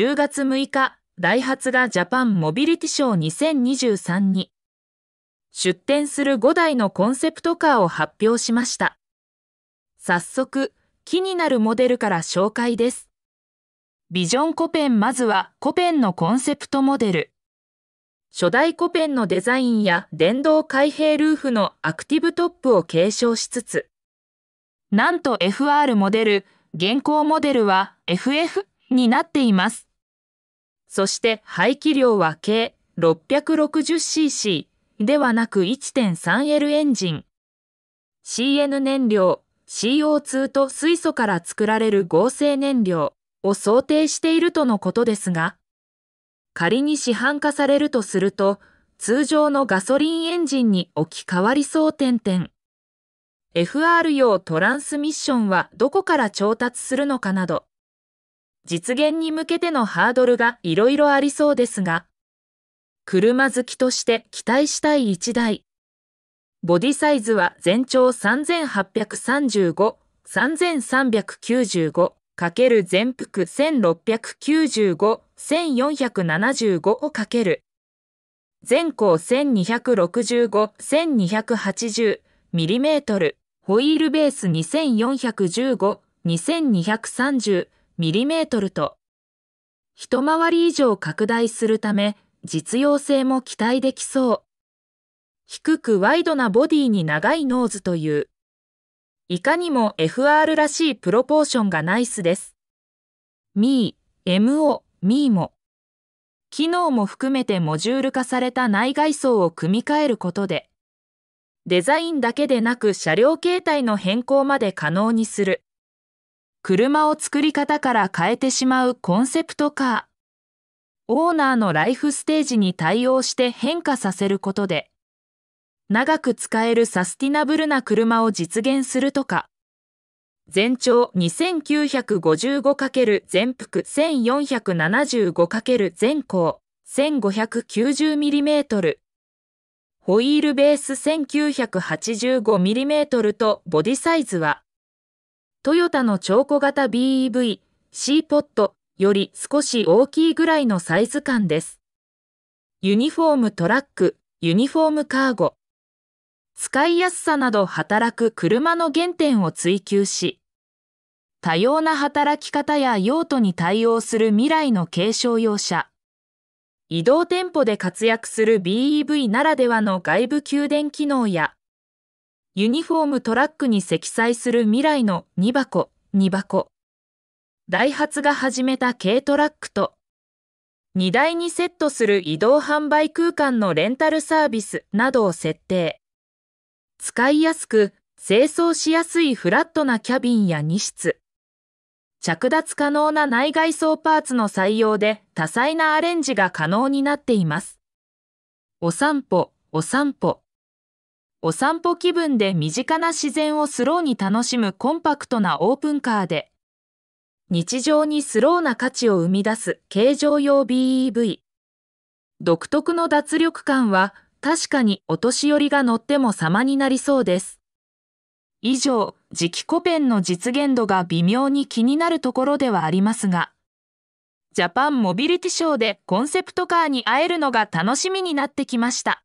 10月6日、ダイハツがジャパンモビリティショー2023に出展する5台のコンセプトカーを発表しました。早速、気になるモデルから紹介です。ビジョンコペンまずはコペンのコンセプトモデル。初代コペンのデザインや電動開閉ルーフのアクティブトップを継承しつつ、なんと FR モデル、現行モデルは FF になっています。そして排気量は計 660cc ではなく 1.3L エンジン。CN 燃料、CO2 と水素から作られる合成燃料を想定しているとのことですが、仮に市販化されるとすると、通常のガソリンエンジンに置き換わりそう点々。FR 用トランスミッションはどこから調達するのかなど、実現に向けてのハードルがいろいろありそうですが、車好きとして期待したい1台。ボディサイズは全長3835、3395かける全幅1695、1475をかける。全高1265、1280ミリメートル。ホイールベース2415、2230ミリメートルと一回り以上拡大するため実用性も期待できそう低くワイドなボディに長いノーズといういかにも FR らしいプロポーションがナイスです。ミー、MO、ミーも機能も含めてモジュール化された内外装を組み替えることでデザインだけでなく車両形態の変更まで可能にする車を作り方から変えてしまうコンセプトカー。オーナーのライフステージに対応して変化させることで、長く使えるサスティナブルな車を実現するとか、全長 2955× 全幅 1475× 全高 1590mm ホイールベース 1985mm とボディサイズはトヨタの超小型 BEV、C ポットより少し大きいぐらいのサイズ感です。ユニフォームトラック、ユニフォームカーゴ。使いやすさなど働く車の原点を追求し、多様な働き方や用途に対応する未来の軽商用車。移動店舗で活躍する BEV ならではの外部給電機能やユニフォームトラックに積載する未来の2箱、2箱。ダイハツが始めた軽トラックと、荷台にセットする移動販売空間のレンタルサービスなどを設定。使いやすく、清掃しやすいフラットなキャビンや2室。着脱可能な内外装パーツの採用で多彩なアレンジが可能になっています。お散歩、お散歩。お散歩気分で身近な自然をスローに楽しむコンパクトなオープンカーで、日常にスローな価値を生み出す軽乗用 BEV。独特の脱力感は確かにお年寄りが乗っても様になりそうです。以上、磁気コペンの実現度が微妙に気になるところではありますが、ジャパンモビリティショーでコンセプトカーに会えるのが楽しみになってきました。